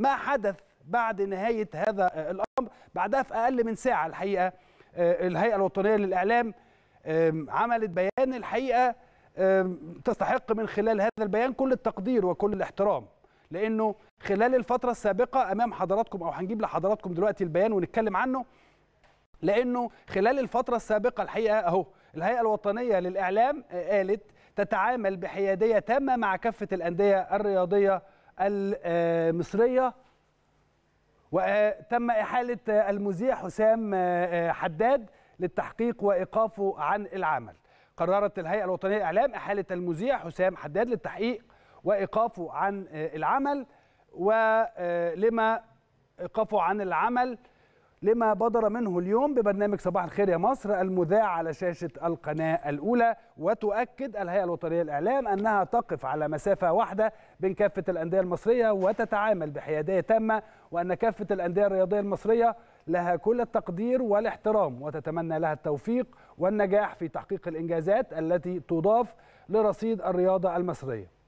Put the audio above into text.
ما حدث بعد نهاية هذا الأمر بعدها في أقل من ساعة الحقيقة آه، الهيئة الوطنية للإعلام عملت بيان الحقيقة تستحق من خلال هذا البيان كل التقدير وكل الاحترام لأنه خلال الفترة السابقة أمام حضراتكم أو هنجيب لحضراتكم دلوقتي البيان ونتكلم عنه لأنه خلال الفترة السابقة الحقيقة أهو الهيئة الوطنية للإعلام آه، قالت تتعامل بحيادية تامة مع كافة الأندية الرياضية المصريه وتم احاله المذيع حسام آه، آه، حداد للتحقيق وايقافه عن العمل قررت الهيئه الوطنيه للاعلام احاله المذيع حسام حداد للتحقيق وايقافه عن آه، العمل ولما ايقافه عن العمل لما بدر منه اليوم ببرنامج صباح الخير يا مصر المذاع على شاشة القناة الأولى وتؤكد الهيئة الوطنية للإعلام أنها تقف على مسافة واحدة بين كافة الأندية المصرية وتتعامل بحيادية تامة وأن كافة الأندية الرياضية المصرية لها كل التقدير والاحترام وتتمنى لها التوفيق والنجاح في تحقيق الإنجازات التي تضاف لرصيد الرياضة المصرية